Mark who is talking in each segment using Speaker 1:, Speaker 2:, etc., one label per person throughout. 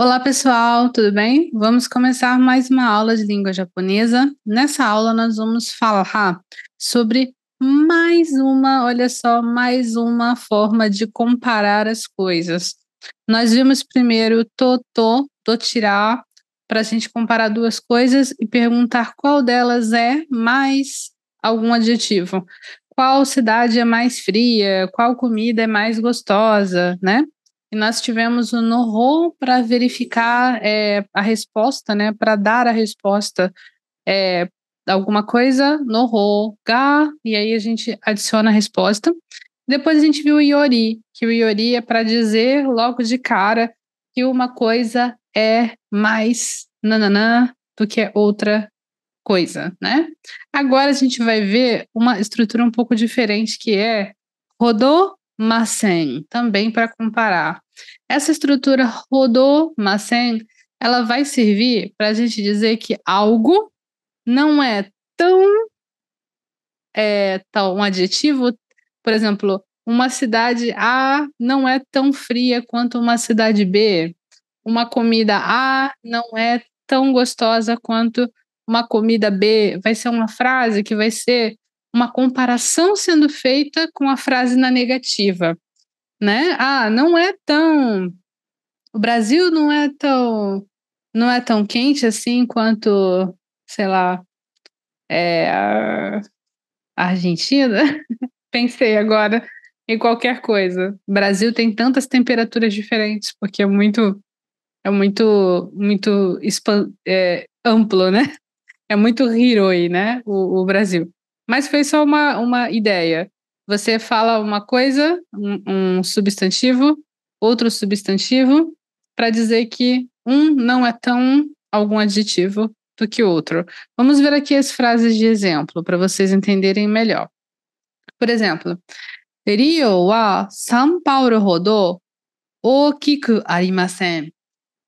Speaker 1: Olá, pessoal, tudo bem? Vamos começar mais uma aula de língua japonesa. Nessa aula, nós vamos falar sobre mais uma, olha só, mais uma forma de comparar as coisas. Nós vimos primeiro totô, totirá, para a gente comparar duas coisas e perguntar qual delas é mais algum adjetivo. Qual cidade é mais fria? Qual comida é mais gostosa, né? e nós tivemos o NoHo para verificar é, a resposta, né, para dar a resposta é, alguma coisa, NoHo, Ga, e aí a gente adiciona a resposta. Depois a gente viu o Iori, que o Iori é para dizer logo de cara que uma coisa é mais nananã do que outra coisa, né? Agora a gente vai ver uma estrutura um pouco diferente que é rodou, Massen, também para comparar. Essa estrutura rodou Massen, ela vai servir para a gente dizer que algo não é tão é tal um adjetivo, por exemplo, uma cidade A não é tão fria quanto uma cidade B, uma comida A não é tão gostosa quanto uma comida B. Vai ser uma frase que vai ser uma comparação sendo feita com a frase na negativa, né? Ah, não é tão o Brasil não é tão não é tão quente assim quanto, sei lá, é, a Argentina. Pensei agora em qualquer coisa. O Brasil tem tantas temperaturas diferentes porque é muito é muito muito é, amplo, né? É muito hiroi, né? o, o Brasil. Mas foi só uma, uma ideia. Você fala uma coisa, um, um substantivo, outro substantivo, para dizer que um não é tão algum adjetivo do que outro. Vamos ver aqui as frases de exemplo para vocês entenderem melhor. Por exemplo, Rio wa São Paulo hodo okiku arimasen.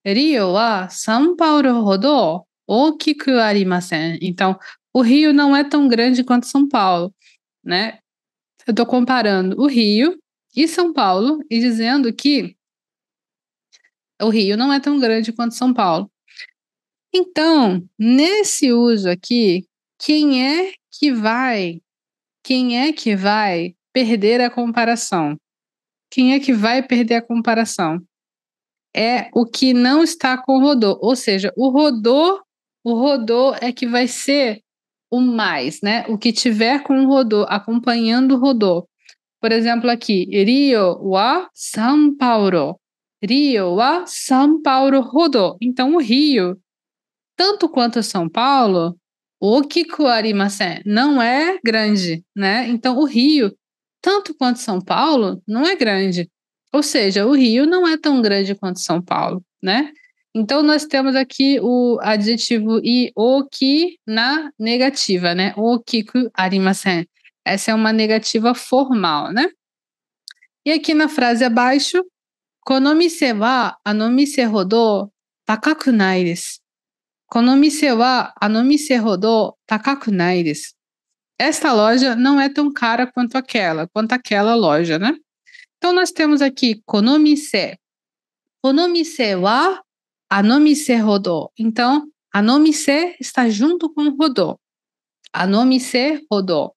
Speaker 1: Rio wa São Paulo hodo okiku arimasen. Então, o Rio não é tão grande quanto São Paulo, né? Eu estou comparando o Rio e São Paulo e dizendo que o Rio não é tão grande quanto São Paulo. Então, nesse uso aqui, quem é que vai? Quem é que vai perder a comparação? Quem é que vai perder a comparação? É o que não está com o Rodô, ou seja, o Rodô, o Rodô é que vai ser o mais, né? O que tiver com o Rodô, acompanhando o Rodô. Por exemplo, aqui, Rio wa São Paulo. Rio wa São Paulo Rodô. Então, o Rio, tanto quanto São Paulo, o Kiku Arimasen não é grande, né? Então, o Rio, tanto quanto São Paulo, não é grande. Ou seja, o Rio não é tão grande quanto São Paulo, né? Então, nós temos aqui o adjetivo i o ki na negativa, né? O kiku arimasen. Essa é uma negativa formal, né? E aqui na frase abaixo, konomise wa anomise hodo takaku nai desu. Konomise wa anomise hodo takaku nai desu. Esta loja não é tão cara quanto aquela, quanto aquela loja, né? Então, nós temos aqui konomise. Konomise wa Anomise rodou. Então, anomise está junto com rodou. Anomise rodou.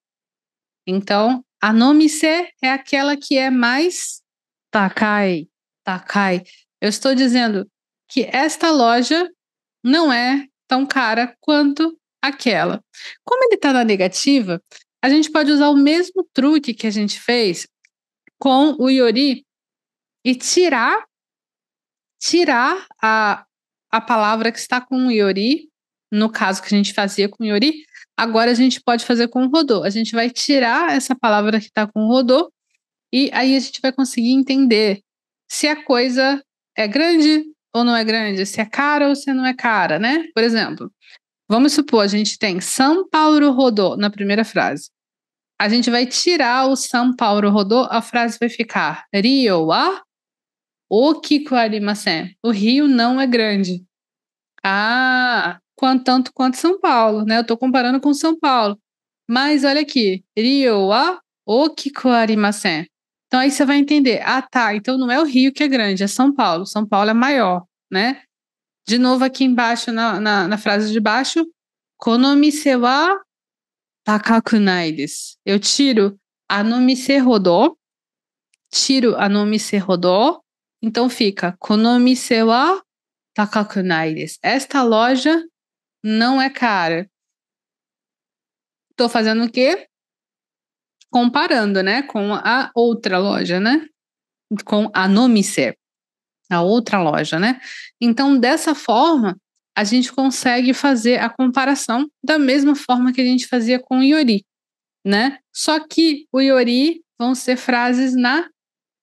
Speaker 1: Então, anomise é aquela que é mais takai, takai. Eu estou dizendo que esta loja não é tão cara quanto aquela. Como ele está na negativa, a gente pode usar o mesmo truque que a gente fez com o Yori e tirar tirar a, a palavra que está com o Iori, no caso que a gente fazia com o Iori, agora a gente pode fazer com o Rodô. A gente vai tirar essa palavra que está com o Rodô e aí a gente vai conseguir entender se a coisa é grande ou não é grande, se é cara ou se não é cara, né? Por exemplo, vamos supor a gente tem São Paulo Rodô na primeira frase. A gente vai tirar o São Paulo Rodô, a frase vai ficar Rio a o Kikuarimasen. O Rio não é grande. Ah, quanto, tanto quanto São Paulo, né? Eu estou comparando com São Paulo. Mas olha aqui, Rio wa o Kikuarimasen. Então aí você vai entender, ah tá, então não é o Rio que é grande, é São Paulo. São Paulo é maior, né? De novo aqui embaixo, na, na, na frase de baixo, konomise wa takakunai desu. Eu tiro a nomise rodô, tiro a nomise rodô, então fica Konomi wa takakunai desu. Esta loja não é cara. Estou fazendo o quê? Comparando, né, com a outra loja, né? Com a nomise, a outra loja, né? Então, dessa forma, a gente consegue fazer a comparação da mesma forma que a gente fazia com o Yori, né? Só que o Yori vão ser frases na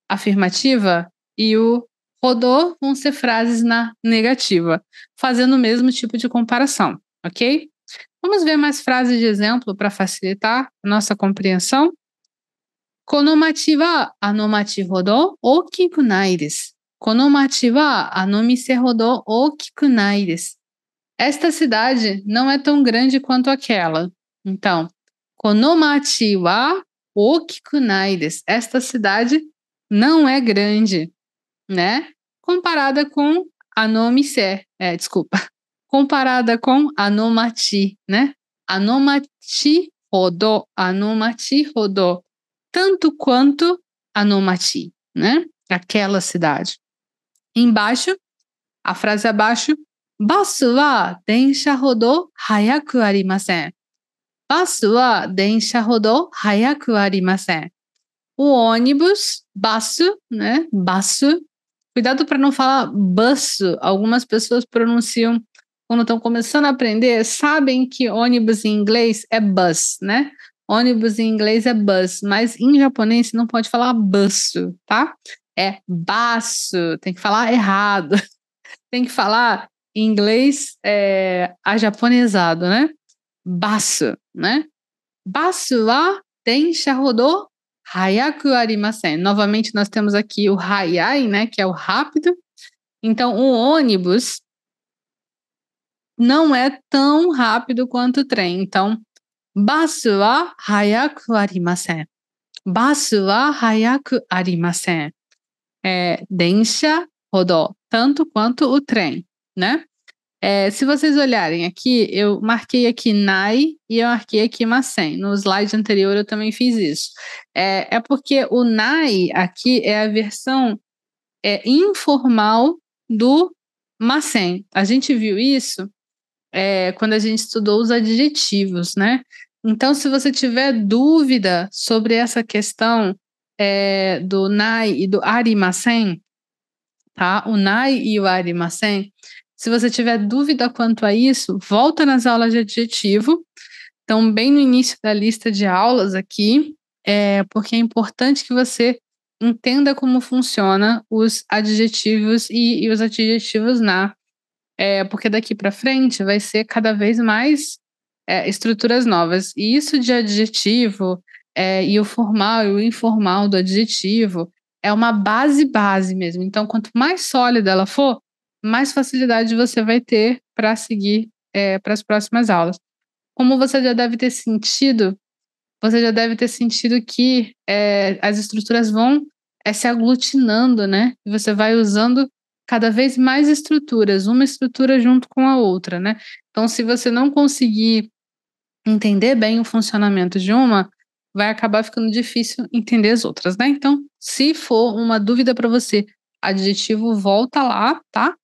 Speaker 1: afirmativa, e o rodou vão ser frases na negativa, fazendo o mesmo tipo de comparação, ok? Vamos ver mais frases de exemplo para facilitar a nossa compreensão? Konomachi wa anomachi hodo okiku nai desu. Konomachi wa anomise hodo okiku nai desu. Esta cidade não é tão grande quanto aquela. Então, konomachi wa okiku nai desu. Esta cidade não é grande né? Comparada com anomicé, é, desculpa, comparada com anomati, né? Anomati rodou, anomati rodou, tanto quanto anomati, né? Aquela cidade. Embaixo, a frase abaixo, basu wa densha rodou hayaku arimasen. Basu wa densha rodou hayaku arimasen. O ônibus, basu, né? Basu Cuidado para não falar busso. Algumas pessoas pronunciam quando estão começando a aprender, sabem que ônibus em inglês é bus, né? Ônibus em inglês é bus, mas em japonês não pode falar busso, tá? É baço, tem que falar errado. tem que falar em inglês é, ajaponesado, né? Baço, né? Baço lá tem rodou hayaku arimasen. Novamente, nós temos aqui o hayai, né, que é o rápido. Então, o ônibus não é tão rápido quanto o trem. Então, basu wa hayaku arimasen. Basu wa hayaku arimasen. É densha rodou, tanto quanto o trem, né? É, se vocês olharem aqui, eu marquei aqui NAI e eu marquei aqui MACEN. No slide anterior eu também fiz isso. É, é porque o NAI aqui é a versão é, informal do MACEN. A gente viu isso é, quando a gente estudou os adjetivos, né? Então, se você tiver dúvida sobre essa questão é, do NAI e do Arimasen, tá? O NAI e o Arimasen, se você tiver dúvida quanto a isso, volta nas aulas de adjetivo, estão bem no início da lista de aulas aqui, é, porque é importante que você entenda como funciona os adjetivos e, e os adjetivos na, é, porque daqui para frente vai ser cada vez mais é, estruturas novas. E isso de adjetivo é, e o formal e o informal do adjetivo é uma base base mesmo. Então, quanto mais sólida ela for, mais facilidade você vai ter para seguir é, para as próximas aulas. Como você já deve ter sentido, você já deve ter sentido que é, as estruturas vão é, se aglutinando, né? E você vai usando cada vez mais estruturas, uma estrutura junto com a outra, né? Então, se você não conseguir entender bem o funcionamento de uma, vai acabar ficando difícil entender as outras, né? Então, se for uma dúvida para você, adjetivo volta lá, tá?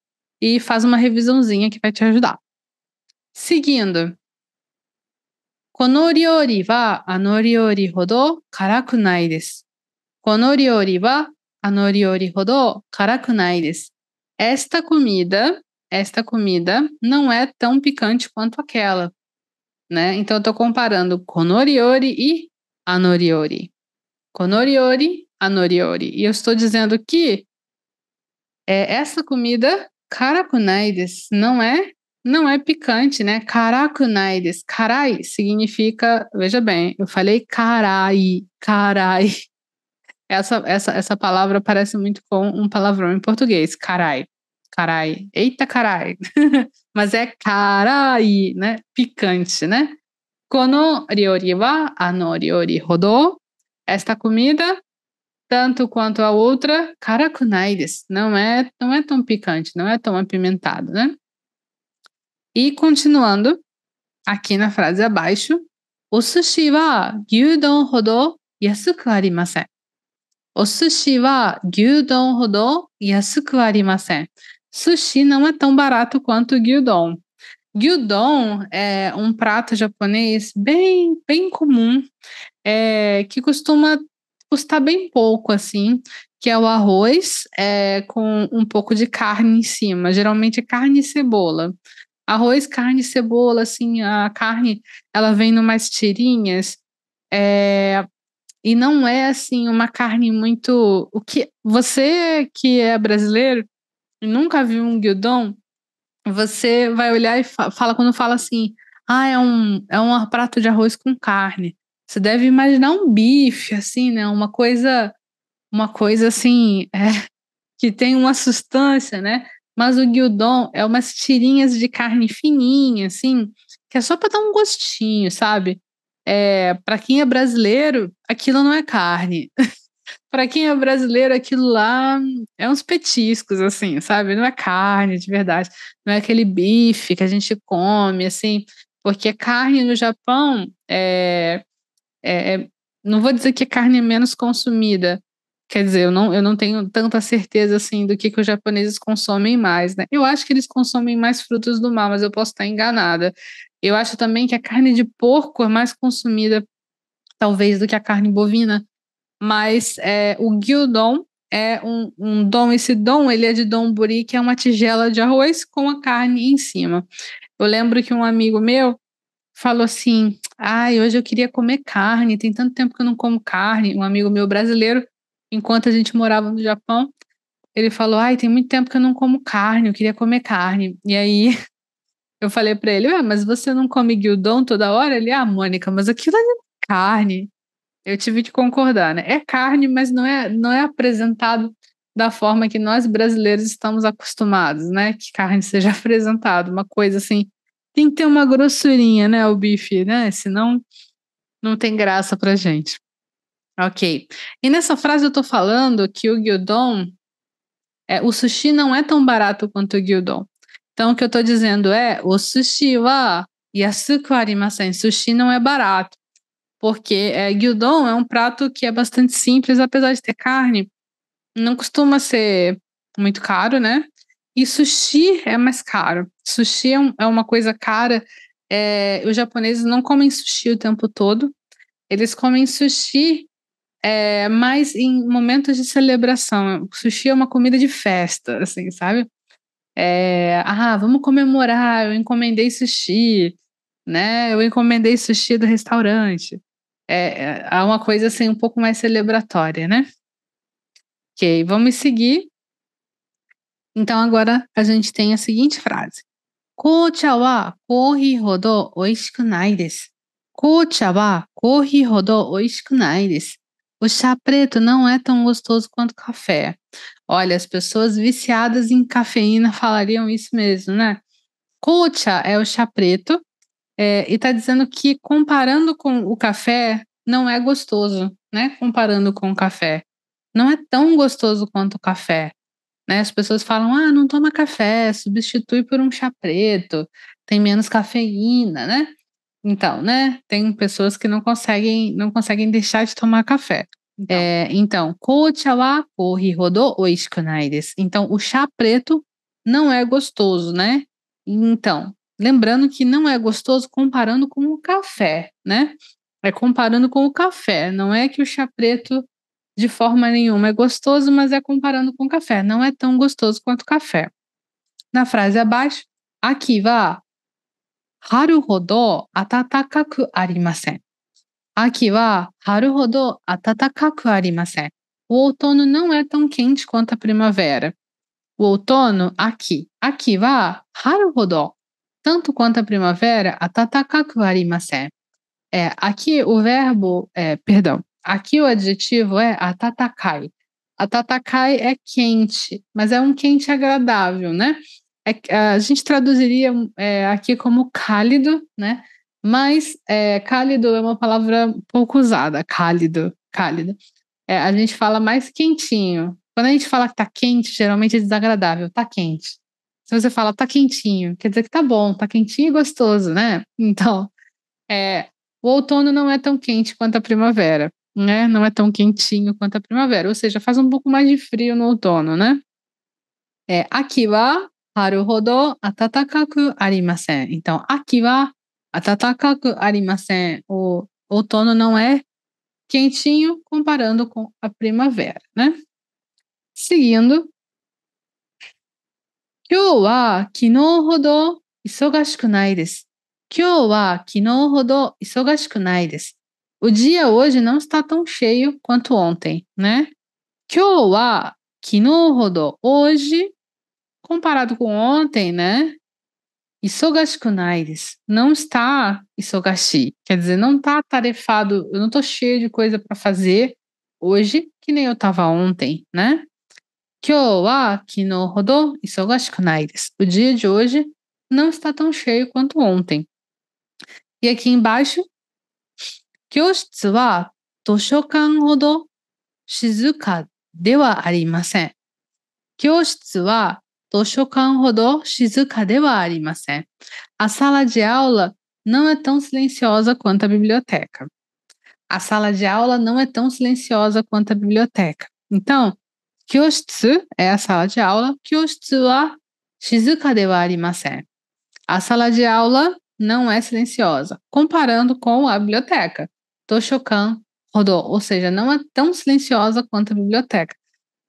Speaker 1: e faz uma revisãozinha que vai te ajudar. Seguindo. Konoriori wa anoriori hodo karakunai desu. Konoriori wa anoriori hodo karakunai desu. Esta comida, esta comida não é tão picante quanto aquela, né? Então eu tô comparando konoriori e anoriori. Konoriori, anoriori. E eu estou dizendo que é, essa comida Karakunaides não é não é picante, né? Karakunaides. Karai significa, veja bem, eu falei carai, carai. Essa, essa, essa palavra parece muito com um palavrão em português, carai. Carai, eita carai. Mas é carai, né? Picante, né? Kono ryori wa ano ryori hodo. Esta comida tanto quanto a outra, karakunaides, não é, não é tão picante, não é tão apimentado, né? E continuando, aqui na frase abaixo, o sushi wa gyudon hodo yasuku arimasen. O sushi wa gyudon hodo yasuku arimasen. Sushi não é tão barato quanto gyudon. Gyudon é um prato japonês bem, bem comum, é, que costuma custa bem pouco, assim, que é o arroz é, com um pouco de carne em cima, geralmente é carne e cebola. Arroz, carne, cebola, assim, a carne, ela vem numas tirinhas, é, e não é, assim, uma carne muito... O que Você que é brasileiro e nunca viu um guildon, você vai olhar e fala, quando fala assim, ah, é um, é um prato de arroz com carne. Você deve imaginar um bife, assim, né? Uma coisa, uma coisa assim, é, que tem uma substância, né? Mas o guildon é umas tirinhas de carne fininha, assim, que é só para dar um gostinho, sabe? É, para quem é brasileiro, aquilo não é carne. para quem é brasileiro, aquilo lá é uns petiscos, assim, sabe? Não é carne de verdade, não é aquele bife que a gente come, assim, porque carne no Japão é, é, é, não vou dizer que a é carne é menos consumida. Quer dizer, eu não, eu não tenho tanta certeza assim do que, que os japoneses consomem mais, né? Eu acho que eles consomem mais frutos do mar, mas eu posso estar enganada. Eu acho também que a carne de porco é mais consumida, talvez, do que a carne bovina. Mas é, o gyudon é um, um dom. Esse dom, ele é de donburi, que é uma tigela de arroz com a carne em cima. Eu lembro que um amigo meu falou assim: Ai, hoje eu queria comer carne, tem tanto tempo que eu não como carne. Um amigo meu brasileiro, enquanto a gente morava no Japão, ele falou: Ai, tem muito tempo que eu não como carne, eu queria comer carne. E aí eu falei para ele: Ué, mas você não come guildão toda hora? Ele: Ah, Mônica, mas aquilo é carne. Eu tive que concordar, né? É carne, mas não é, não é apresentado da forma que nós brasileiros estamos acostumados, né? Que carne seja apresentada, uma coisa assim tem que ter uma grossurinha, né, o bife, né? Senão não tem graça pra gente. Ok. E nessa frase eu tô falando que o gyudon, é, o sushi não é tão barato quanto o gyudon. Então o que eu tô dizendo é, o sushi wa yasuku arimasen. Sushi não é barato. Porque é, gyudon é um prato que é bastante simples, apesar de ter carne, não costuma ser muito caro, né? E sushi é mais caro. Sushi é, um, é uma coisa cara. É, os japoneses não comem sushi o tempo todo. Eles comem sushi é, em momentos de celebração. sushi é uma comida de festa, assim, sabe? É, ah, vamos comemorar, eu encomendei sushi, né? Eu encomendei sushi do restaurante. É, é, é uma coisa assim um pouco mais celebratória, né? Ok, vamos seguir. Então agora a gente tem a seguinte frase: Kocha wa kohi hodo oishiku nai desu. Kocha wa kohi hodo oishiku nai desu. O chá preto não é tão gostoso quanto café. Olha, as pessoas viciadas em cafeína falariam isso mesmo, né? Kocha é o chá preto é, e está dizendo que comparando com o café não é gostoso, né? Comparando com o café, não é tão gostoso quanto o café. Né? As pessoas falam, ah, não toma café, substitui por um chá preto, tem menos cafeína, né? Então, né? Tem pessoas que não conseguem, não conseguem deixar de tomar café. Então, é, kohi então, hodo Então, o chá preto não é gostoso, né? Então, lembrando que não é gostoso comparando com o café, né? É comparando com o café, não é que o chá preto de forma nenhuma é gostoso, mas é comparando com café. Não é tão gostoso quanto café. Na frase abaixo, aqui vá. Haru hodo atatakaku arimasen. Aqui vá. Haru hodo atatakaku arimasen. O outono não é tão quente quanto a primavera. O outono aqui. Aqui vá. Haru hodo. Tanto quanto a primavera, atatakaku arimasen. É, aqui o verbo, é, perdão, Aqui o adjetivo é atatakai. Atatakai é quente, mas é um quente agradável, né? É, a gente traduziria é, aqui como cálido, né? Mas é, cálido é uma palavra pouco usada, cálido, cálido. É, a gente fala mais quentinho. Quando a gente fala que tá quente, geralmente é desagradável, tá quente. Se você fala tá quentinho, quer dizer que tá bom, tá quentinho e gostoso, né? Então, é, o outono não é tão quente quanto a primavera né? Não é tão quentinho quanto a primavera, ou seja, faz um pouco mais de frio no outono, né? É, aqui wa haruhodo atatakaku arimasen. Então, aqui wa atatakaku arimasen. O outono não é quentinho comparando com a primavera, né? Seguindo. Kyou wa kinou hodo isogashiku nai desu. Kyou wa kinou hodo isogashiku nai desu. O dia hoje não está tão cheio quanto ontem, né? Kyou wa kino hodo hoje comparado com ontem, né? Isogashiku nai Não está isogashi, quer dizer, não está tarefado, eu não estou cheio de coisa para fazer hoje que nem eu estava ontem, né? Kyou wa kino hodo isogashiku nai O dia de hoje não está tão cheio quanto ontem. E aqui embaixo, 教室は図書館ほど静かではありません。教室は図書館ほど静かではありません。A sala de aula não é tão silenciosa quanto a biblioteca. A sala de aula não é tão silenciosa quanto a biblioteca. Então, kyoshitsu é a sala de aula, kyoshitsu wa shizuka de arimasen. A sala de aula não é silenciosa, comparando com a biblioteca. Toshokan rodou, ou seja, não é tão silenciosa quanto a biblioteca.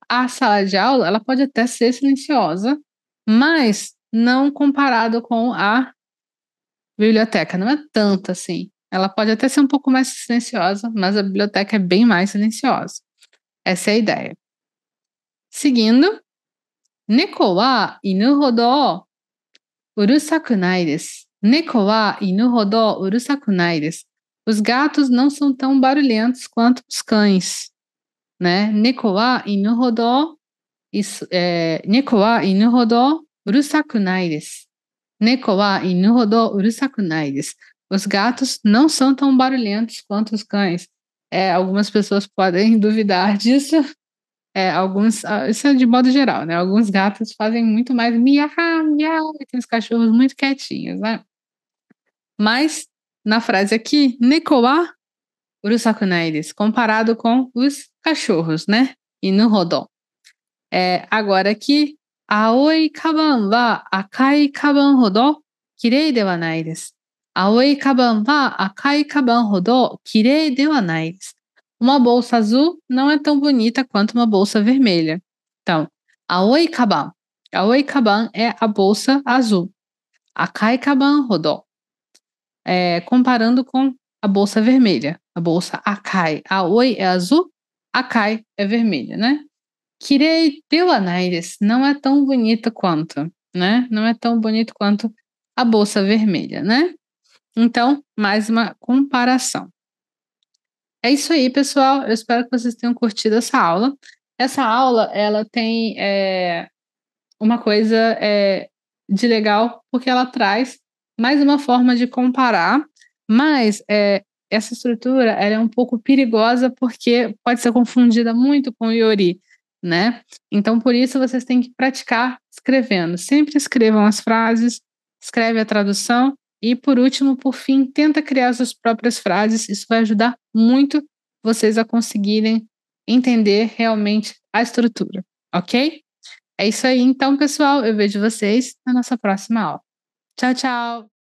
Speaker 1: A sala de aula, ela pode até ser silenciosa, mas não comparado com a biblioteca, não é tanto assim. Ela pode até ser um pouco mais silenciosa, mas a biblioteca é bem mais silenciosa. Essa é a ideia. Seguindo, Neko wa inu hodo urusaku nai desu. Neko wa inu hodo urusaku nai desu. Os gatos não são tão barulhentos quanto os cães, né? Nekoa inu hodo isso, é, inu hodo inu hodo urusakunai desu. Os gatos não são tão barulhentos quanto os cães. É, algumas pessoas podem duvidar disso. É, alguns, ah, isso é de modo geral, né? Alguns gatos fazem muito mais miau, miau, e tem os cachorros muito quietinhos, né? Mas na frase aqui, Nekowa urusakunai comparado com os cachorros, né? E no rodon. É, agora aqui, aoi kaban wa akai kaban hodo kirei dewa nai Aoi kaban wa akai kaban hodo kirei dewa nai Uma bolsa azul não é tão bonita quanto uma bolsa vermelha. Então, aoi kaban. Aoi kaban é a bolsa azul. Akai kaban hodo é, comparando com a bolsa vermelha, a bolsa Akai. A Oi é azul, Akai é vermelha, né? Kirei Telanaides não é tão bonita quanto, né? Não é tão bonito quanto a bolsa vermelha, né? Então, mais uma comparação. É isso aí, pessoal. Eu espero que vocês tenham curtido essa aula. Essa aula, ela tem é, uma coisa é, de legal, porque ela traz mais uma forma de comparar, mas é, essa estrutura ela é um pouco perigosa porque pode ser confundida muito com o Iori, né? Então, por isso, vocês têm que praticar escrevendo. Sempre escrevam as frases, escreve a tradução e, por último, por fim, tenta criar suas próprias frases. Isso vai ajudar muito vocês a conseguirem entender realmente a estrutura, ok? É isso aí, então, pessoal. Eu vejo vocês na nossa próxima aula. Tchau, tchau.